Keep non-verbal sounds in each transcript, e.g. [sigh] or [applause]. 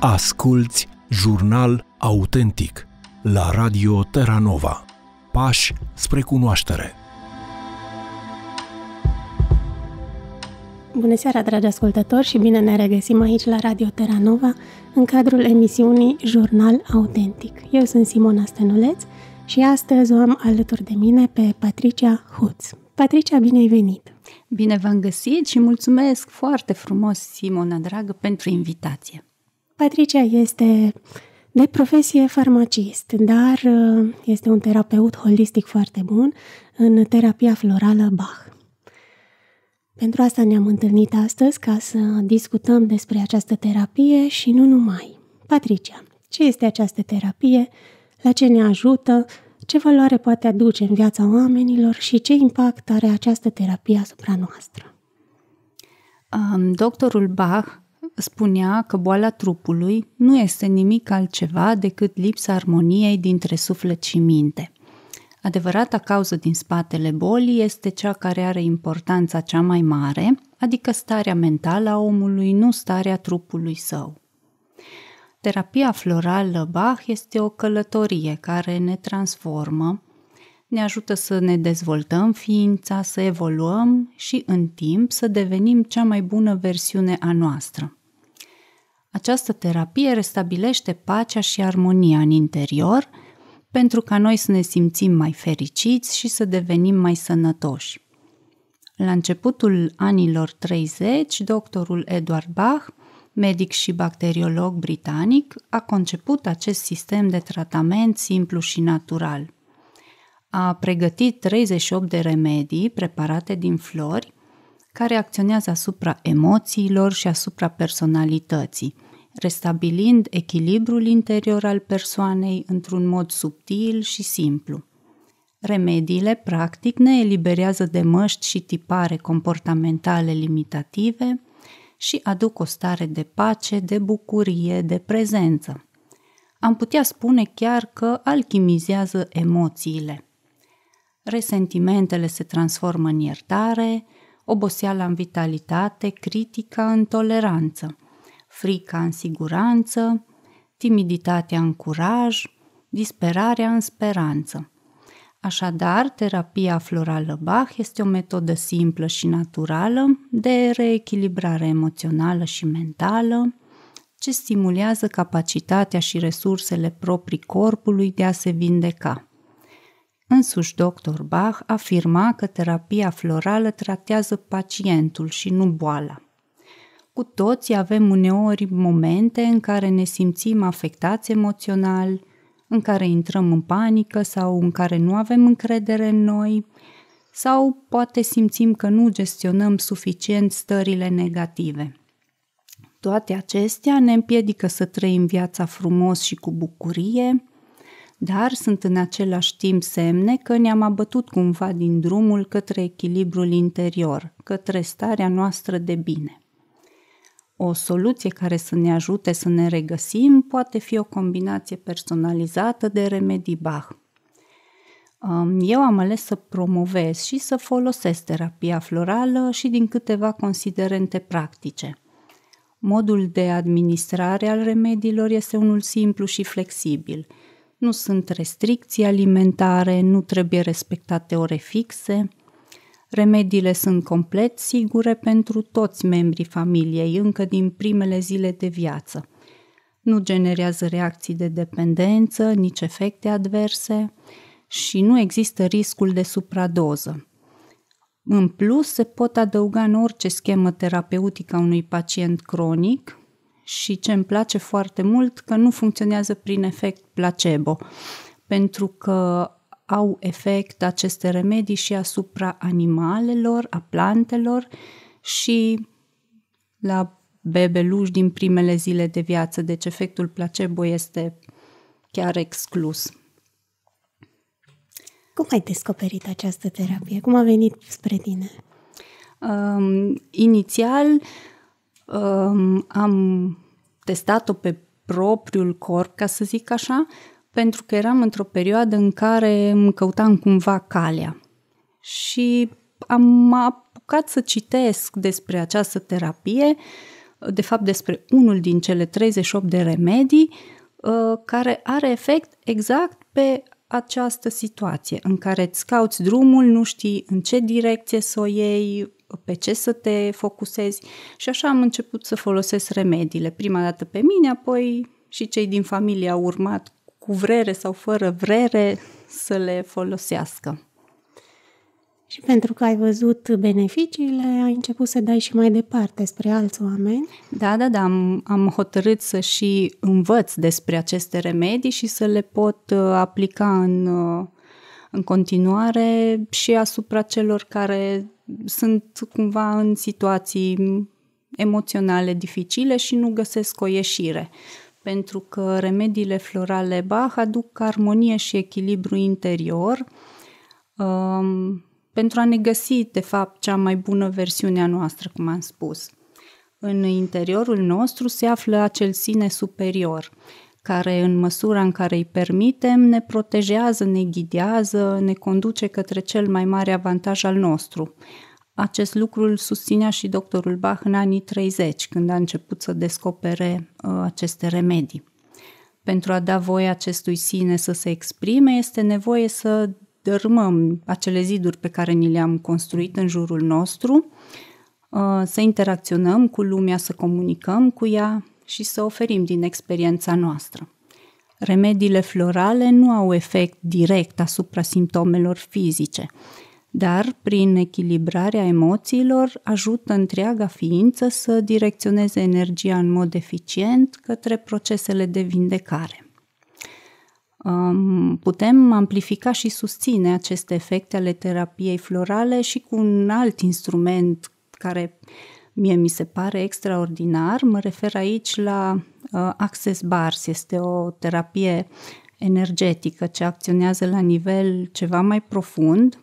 Asculți Jurnal Autentic la Radio Terranova. Pași spre cunoaștere. Bună seara, dragi ascultători, și bine ne regăsim aici la Radio Terranova în cadrul emisiunii Jurnal Autentic. Eu sunt Simona Stenuleț și astăzi o am alături de mine pe Patricia Hutz. Patricia, bine ai venit! Bine v-am găsit și mulțumesc foarte frumos, Simona, dragă, pentru invitație! Patricia este de profesie farmacist, dar uh, este un terapeut holistic foarte bun în terapia florală Bach. Pentru asta ne-am întâlnit astăzi ca să discutăm despre această terapie și nu numai. Patricia, ce este această terapie? La ce ne ajută? Ce valoare poate aduce în viața oamenilor și ce impact are această terapie asupra noastră? Um, doctorul Bach spunea că boala trupului nu este nimic altceva decât lipsa armoniei dintre suflet și minte. Adevărata cauză din spatele bolii este cea care are importanța cea mai mare, adică starea mentală a omului, nu starea trupului său. Terapia florală Bach este o călătorie care ne transformă, ne ajută să ne dezvoltăm ființa, să evoluăm și în timp să devenim cea mai bună versiune a noastră. Această terapie restabilește pacea și armonia în interior pentru ca noi să ne simțim mai fericiți și să devenim mai sănătoși. La începutul anilor 30, doctorul Edward Bach, medic și bacteriolog britanic, a conceput acest sistem de tratament simplu și natural. A pregătit 38 de remedii preparate din flori care acționează asupra emoțiilor și asupra personalității, restabilind echilibrul interior al persoanei într-un mod subtil și simplu. Remediile, practic, ne eliberează de măști și tipare comportamentale limitative și aduc o stare de pace, de bucurie, de prezență. Am putea spune chiar că alchimizează emoțiile. Resentimentele se transformă în iertare, oboseala în vitalitate, critica în toleranță, frica în siguranță, timiditatea în curaj, disperarea în speranță. Așadar, terapia florală Bach este o metodă simplă și naturală de reechilibrare emoțională și mentală, ce stimulează capacitatea și resursele proprii corpului de a se vindeca. Însuși dr. Bach afirma că terapia florală tratează pacientul și nu boala. Cu toții avem uneori momente în care ne simțim afectați emoțional, în care intrăm în panică sau în care nu avem încredere în noi, sau poate simțim că nu gestionăm suficient stările negative. Toate acestea ne împiedică să trăim viața frumos și cu bucurie, dar sunt în același timp semne că ne-am abătut cumva din drumul către echilibrul interior, către starea noastră de bine. O soluție care să ne ajute să ne regăsim poate fi o combinație personalizată de remedii Bach. Eu am ales să promovez și să folosesc terapia florală și din câteva considerente practice. Modul de administrare al remediilor este unul simplu și flexibil – nu sunt restricții alimentare, nu trebuie respectate ore fixe. Remediile sunt complet sigure pentru toți membrii familiei, încă din primele zile de viață. Nu generează reacții de dependență, nici efecte adverse și nu există riscul de supradoză. În plus, se pot adăuga în orice schemă terapeutică a unui pacient cronic, și ce îmi place foarte mult, că nu funcționează prin efect placebo, pentru că au efect aceste remedii și asupra animalelor, a plantelor și la bebeluși din primele zile de viață, deci efectul placebo este chiar exclus. Cum ai descoperit această terapie? Cum a venit spre tine? Um, inițial, uh, um, am testat-o pe propriul corp, ca să zic așa, pentru că eram într-o perioadă în care îmi căutam cumva calea. Și am apucat să citesc despre această terapie, de fapt despre unul din cele 38 de remedii, ă, care are efect exact pe această situație în care îți cauți drumul, nu știi în ce direcție să o iei, pe ce să te focusezi și așa am început să folosesc remediile. Prima dată pe mine, apoi și cei din familie au urmat cu vrere sau fără vrere să le folosească. Și pentru că ai văzut beneficiile, ai început să dai și mai departe spre alți oameni. Da, da, da, am, am hotărât să și învăț despre aceste remedii și să le pot uh, aplica în uh, în continuare și asupra celor care sunt cumva în situații emoționale dificile și nu găsesc o ieșire. Pentru că remediile florale Bach aduc armonie și echilibru interior um, pentru a ne găsi, de fapt, cea mai bună versiune a noastră, cum am spus. În interiorul nostru se află acel sine superior, care în măsura în care îi permitem ne protejează, ne ghidează, ne conduce către cel mai mare avantaj al nostru. Acest lucru îl susținea și doctorul Bach în anii 30, când a început să descopere uh, aceste remedii. Pentru a da voie acestui sine să se exprime, este nevoie să dărâmăm acele ziduri pe care ni le-am construit în jurul nostru, uh, să interacționăm cu lumea, să comunicăm cu ea, și să oferim din experiența noastră. Remediile florale nu au efect direct asupra simptomelor fizice, dar prin echilibrarea emoțiilor ajută întreaga ființă să direcționeze energia în mod eficient către procesele de vindecare. Putem amplifica și susține aceste efecte ale terapiei florale și cu un alt instrument care mie mi se pare extraordinar. Mă refer aici la uh, Access Bars, este o terapie energetică ce acționează la nivel ceva mai profund,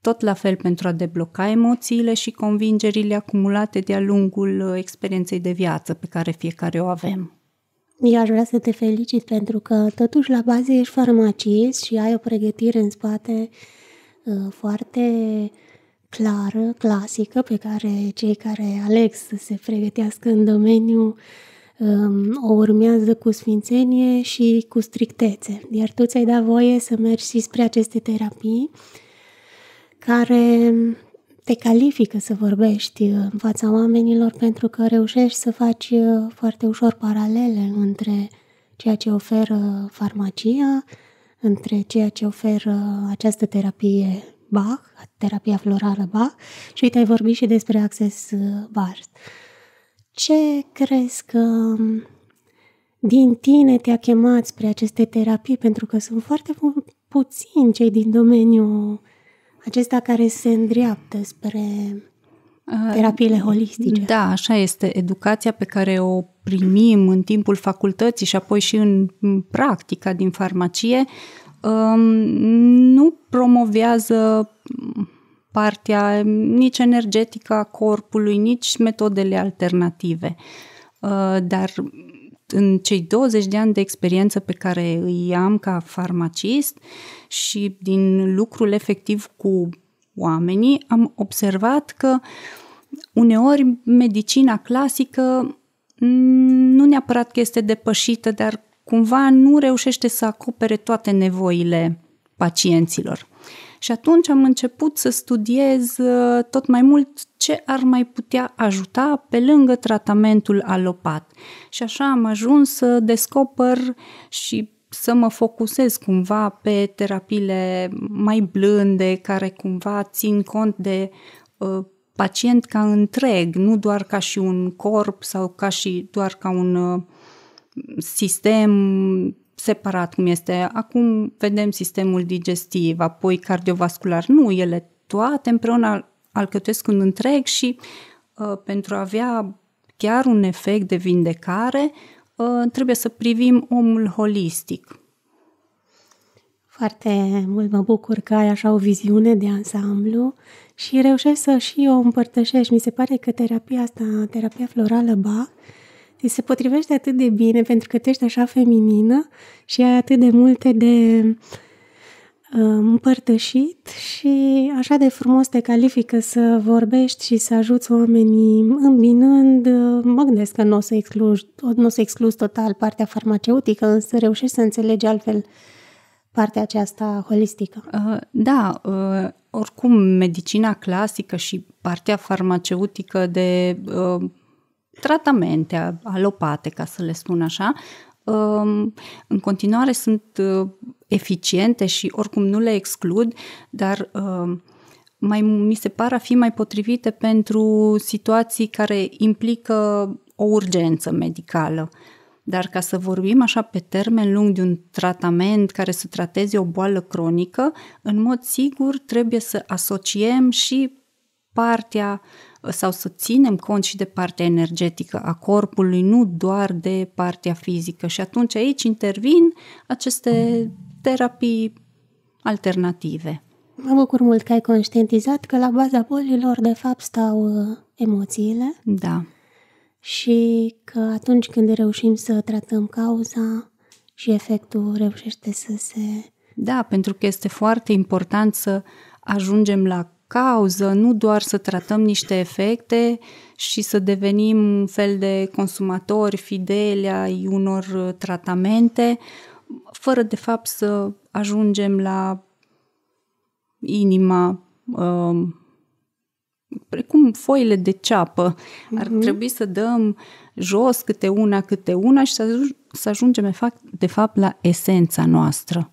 tot la fel pentru a debloca emoțiile și convingerile acumulate de-a lungul uh, experienței de viață pe care fiecare o avem. Eu aș vrea să te felicit pentru că totuși la bază ești farmacist și ai o pregătire în spate uh, foarte uh, clară, clasică, pe care cei care aleg să se pregătească în domeniu um, o urmează cu sfințenie și cu strictețe. Iar tu ți-ai dat voie să mergi și spre aceste terapii care te califică să vorbești în fața oamenilor pentru că reușești să faci uh, foarte ușor paralele între ceea ce oferă farmacia, între ceea ce oferă această terapie Bach, terapia florală Bach și uite, ai vorbit și despre acces uh, bar. Ce crezi că um, din tine te-a chemat spre aceste terapii? Pentru că sunt foarte pu- puțini cei din domeniul acesta care se îndreaptă spre uh, terapiile holistice. Da, așa este. Educația pe care o primim în timpul facultății și apoi și în practica din farmacie nu promovează partea nici energetică a corpului, nici metodele alternative. Uh, dar în cei 20 de ani de experiență pe care îi am ca farmacist și din lucrul efectiv cu oamenii, am observat că uneori medicina clasică nu neapărat că este depășită, dar cumva nu reușește să acopere toate nevoile pacienților. Și atunci am început să studiez uh, tot mai mult ce ar mai putea ajuta pe lângă tratamentul alopat. Și așa am ajuns să descoper și să mă focusez cumva pe terapiile mai blânde, care cumva țin cont de uh, pacient ca întreg, nu doar ca și un corp sau ca și doar ca un uh, sistem separat cum este. Acum vedem sistemul digestiv, apoi cardiovascular. Nu, ele toate împreună alcătuiesc un întreg și uh, pentru a avea chiar un efect de vindecare, uh, trebuie să privim omul holistic. Foarte mult mă bucur că ai așa o viziune de ansamblu și reușești să și o împărtășești. Mi se pare că terapia asta, terapia florală BA, Ți deci se potrivește atât de bine pentru că tu ești așa feminină și ai atât de multe de uh, împărtășit și așa de frumos te califică să vorbești și să ajuți oamenii îmbinând. Uh, mă gândesc că nu o să excluzi, nu o să excluzi total partea farmaceutică, însă reușești să înțelegi altfel partea aceasta holistică. Uh, da, oricum medicina clasică și partea farmaceutică de tratamente alopate, ca să le spun așa, în continuare sunt uh, eficiente și oricum nu le exclud, dar uh, mai, mi se par a fi mai potrivite pentru situații care implică o urgență medicală. Dar ca să vorbim așa pe termen lung de un tratament care să trateze o boală cronică, în mod sigur trebuie să asociem și partea uh, sau să ținem cont și de partea energetică a corpului, nu doar de partea fizică. Și atunci aici intervin aceste terapii alternative. Mă bucur mult că ai conștientizat că la baza bolilor de fapt stau uh, emoțiile. Da. Și că atunci când reușim să tratăm cauza și efectul reușește să se... Da, pentru că este foarte important să ajungem la cauză, nu doar să tratăm niște efecte și să devenim un fel de consumatori fideli ai unor uh, tratamente, fără de fapt să ajungem la inima um, precum foile de ceapă. Uh-huh. Ar mhm. trebui să dăm jos câte una, câte una și să, să ajungem de fapt la esența noastră.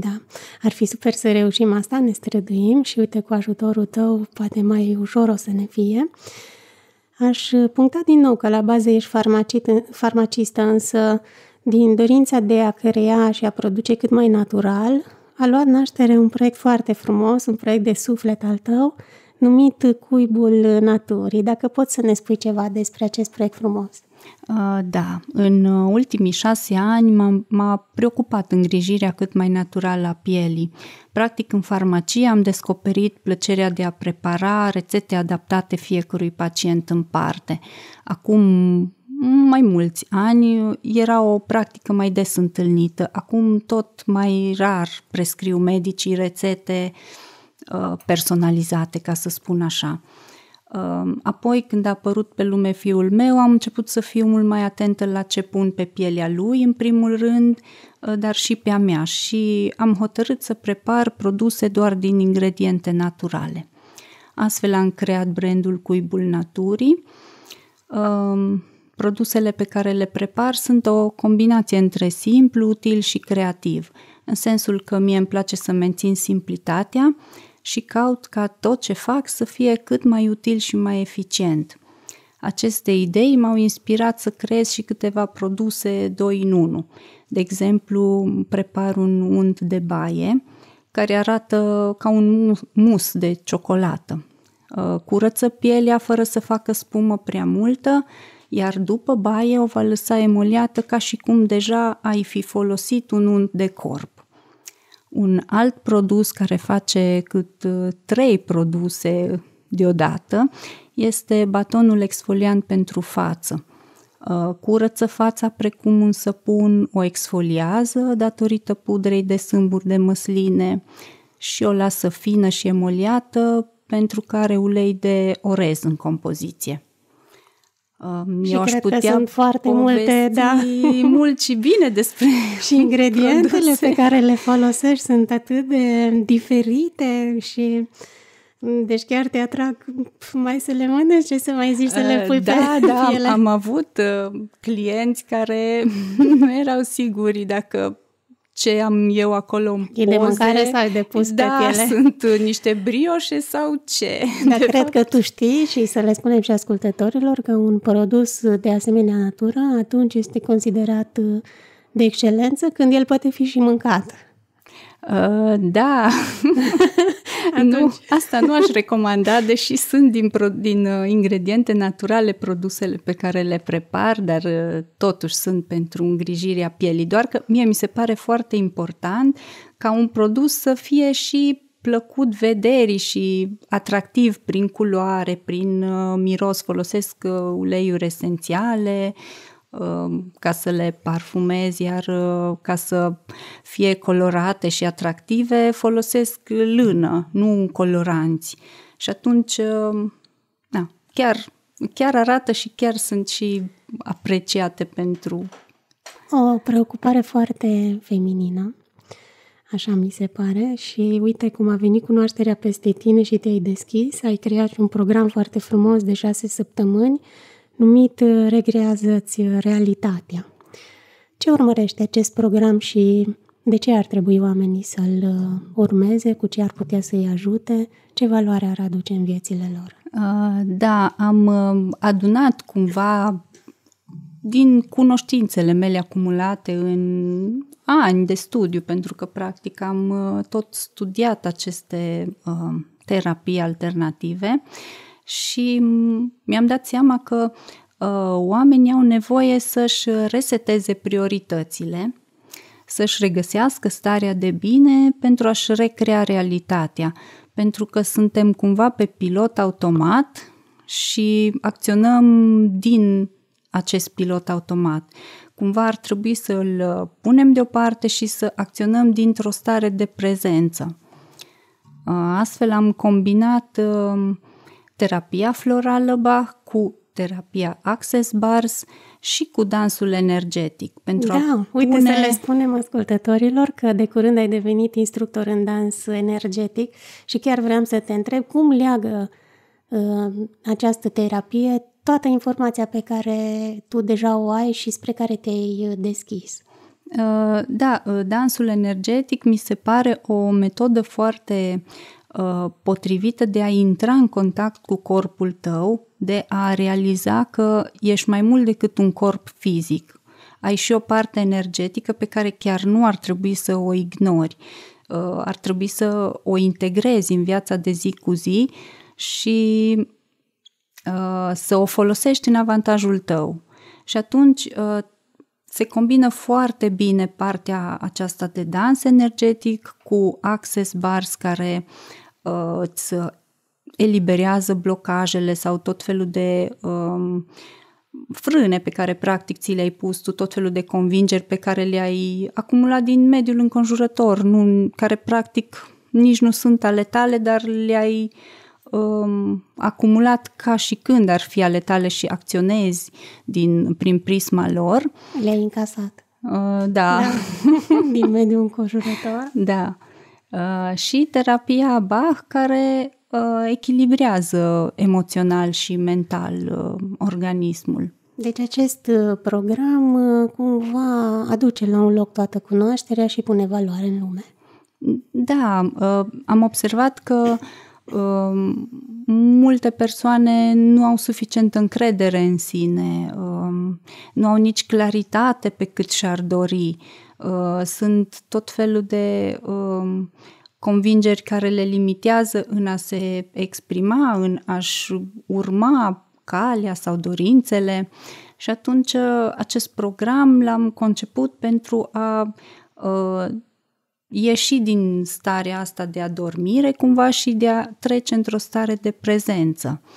Da, ar fi super să reușim asta, ne străduim și uite cu ajutorul tău poate mai ușor o să ne fie. Aș puncta din nou că la bază ești farmacit, farmacistă, însă din dorința de a crea și a produce cât mai natural, a luat naștere un proiect foarte frumos, un proiect de suflet al tău, numit Cuibul Naturii. Dacă poți să ne spui ceva despre acest proiect frumos. Uh, da, în uh, ultimii șase ani m-a, m-a preocupat îngrijirea cât mai naturală a pielii. Practic, în farmacie am descoperit plăcerea de a prepara rețete adaptate fiecărui pacient în parte. Acum mai mulți ani era o practică mai des întâlnită. Acum tot mai rar prescriu medicii rețete uh, Uh, personalizate, ca să spun așa. Uh, apoi, când a apărut pe lume fiul meu, am început să fiu mult mai atentă la ce pun pe pielea lui, în primul rând, uh, dar și pe a mea. Și am hotărât să prepar produse doar din ingrediente naturale. Astfel am creat brandul Cuibul Naturii. Produsele pe care le prepar sunt o combinație între simplu, util și creativ, în sensul că mie îmi place să mențin simplitatea, și caut ca tot ce fac să fie cât mai util și mai eficient. Aceste idei m-au inspirat să creez și câteva produse 2 în 1. De exemplu, prepar un unt de baie care arată ca un mus de ciocolată. Uh, Curăță pielea fără să facă spumă prea multă, iar după baie o va lăsa emoliată ca și cum deja ai fi folosit un unt de corp un alt produs care face cât uh, trei produse deodată este batonul exfoliant pentru față. Uh, curăță fața precum un săpun, o exfoliază datorită pudrei de sâmburi de măsline și o lasă fină și emoliată pentru care ulei de orez în compoziție. Eu um, și cred putea că sunt foarte multe, da. mult și bine despre [laughs] Și ingredientele produse. pe care le folosești sunt atât de diferite și deci chiar te atrag mai să le mănânci, ce să mai zici să le uh, pui da, pe Da, [laughs] da, am avut uh, clienți care [laughs] nu erau siguri dacă ce am eu acolo în poze. de mâncare sau de pus da, pe piele. [laughs] sunt niște brioșe sau ce. Dar de cred fapt. că tu știi și să le spunem și ascultătorilor că un produs de asemenea natură atunci este considerat uh, de excelență când el poate fi și mâncat. Uh, da, [laughs] nu, asta nu aș recomanda, deși sunt din, pro, din uh, ingrediente naturale produsele pe care le prepar, dar uh, totuși sunt pentru îngrijirea pielii. Doar că mie mi se pare foarte important ca un produs să fie și plăcut vederii și atractiv prin culoare, prin uh, miros. Folosesc uh, uleiuri esențiale, uh, Um, ca să le parfumez, iar uh, ca să fie colorate și atractive, folosesc lână, nu coloranți. Și atunci, um, da, chiar, chiar arată și chiar sunt și apreciate pentru... O preocupare foarte feminină, așa mi se pare, și uite cum a venit cunoașterea peste tine și te-ai deschis, ai creat un program foarte frumos de șase săptămâni, numit uh, Regrează-ți uh, realitatea. Ce urmărește acest program și de ce ar trebui oamenii să-l uh, urmeze, cu ce ar putea să-i ajute, ce valoare ar aduce în viețile lor? Da, am adunat cumva din cunoștințele mele acumulate în ani de studiu, pentru că practic am tot studiat aceste terapii alternative și mi-am dat seama că uh, oamenii au nevoie să-și reseteze prioritățile, să-și regăsească starea de bine pentru a-și recrea realitatea, pentru că suntem cumva pe pilot automat și acționăm din acest pilot automat. Cumva ar trebui să l uh, punem deoparte și să acționăm dintr-o stare de prezență. Uh, astfel am combinat uh, terapia florală Bach cu terapia Access Bars și cu dansul energetic. Pentru da, a uite pune... să le spunem ascultătorilor că de curând ai devenit instructor în dans energetic și chiar vreau să te întreb cum leagă uh, această terapie toată informația pe care tu deja o ai și spre care te-ai uh, deschis. Uh, da, uh, dansul energetic mi se pare o metodă foarte Uh, potrivită de a intra în contact cu corpul tău, de a realiza că ești mai mult decât un corp fizic. Ai și o parte energetică pe care chiar nu ar trebui să o ignori. Uh, ar trebui să o integrezi în viața de zi cu zi și uh, să o folosești în avantajul tău. Și atunci se combină foarte bine partea aceasta de dans energetic cu Access Bars care Uh, îți uh, eliberează blocajele sau tot felul de um, frâne pe care practic ți le-ai pus tu, tot felul de convingeri pe care le-ai acumulat din mediul înconjurător, nu, care practic nici nu sunt ale tale, dar le-ai um, acumulat ca și când ar fi ale tale și acționezi din, prin prisma lor. Le-ai încasat. Uh, da. da. [laughs] din mediul înconjurător. Da. Uh, și terapia Bach care uh, echilibrează emoțional și mental uh, organismul. Deci acest program cumva aduce la un loc toată cunoașterea și pune valoare în lume. Da, am observat că multe persoane nu au suficientă încredere în sine, nu au nici claritate pe cât și-ar dori Uh, sunt tot felul de um, convingeri care le limitează în a se exprima, în a-și urma calea sau dorințele. Și atunci uh, acest program l-am conceput pentru a uh, ieși din starea asta de adormire cumva și de a trece într-o stare de prezență. De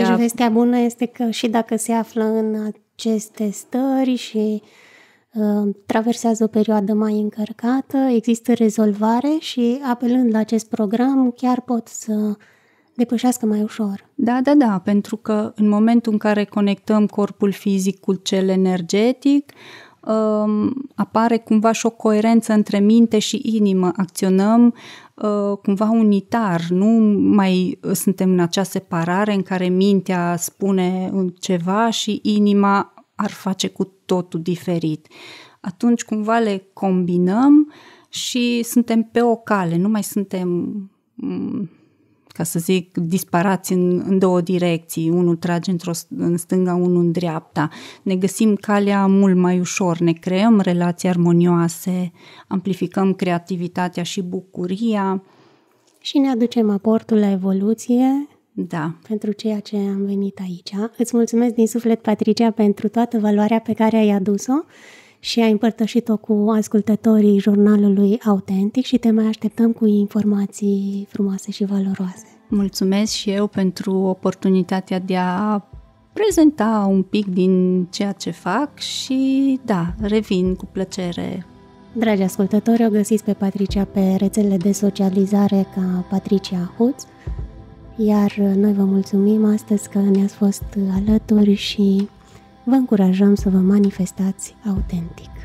deci a... vestea bună este că și dacă se află în aceste stări și Ehm, traversează o perioadă mai încărcată, există rezolvare și apelând la acest program chiar pot să depășească mai ușor. Da, da, da, pentru că în momentul în care conectăm corpul fizic cu cel energetic, ehm, apare cumva și o coerență între minte și inimă. Acționăm ehm, cumva unitar, nu mai suntem în acea separare în care mintea spune ceva și inima ar face cu totul diferit. Atunci cumva le combinăm și suntem pe o cale, nu mai suntem ca să zic, disparați în, în două direcții, unul trage într-o, în stânga, unul în dreapta. Ne găsim calea mult mai ușor, ne creăm relații armonioase, amplificăm creativitatea și bucuria. Și ne aducem aportul la evoluție da. pentru ceea ce am venit aici. Îți mulțumesc din suflet, Patricia, pentru toată valoarea pe care ai adus-o și ai împărtășit-o cu ascultătorii jurnalului Autentic și te mai așteptăm cu informații frumoase și valoroase. Mulțumesc și eu pentru oportunitatea de a prezenta un pic din ceea ce fac și da, revin cu plăcere. Dragi ascultători, o găsiți pe Patricia pe rețelele de socializare ca Patricia Huț iar uh, noi vă mulțumim astăzi că ne-ați fost uh, alături și vă încurajăm să vă manifestați autentic.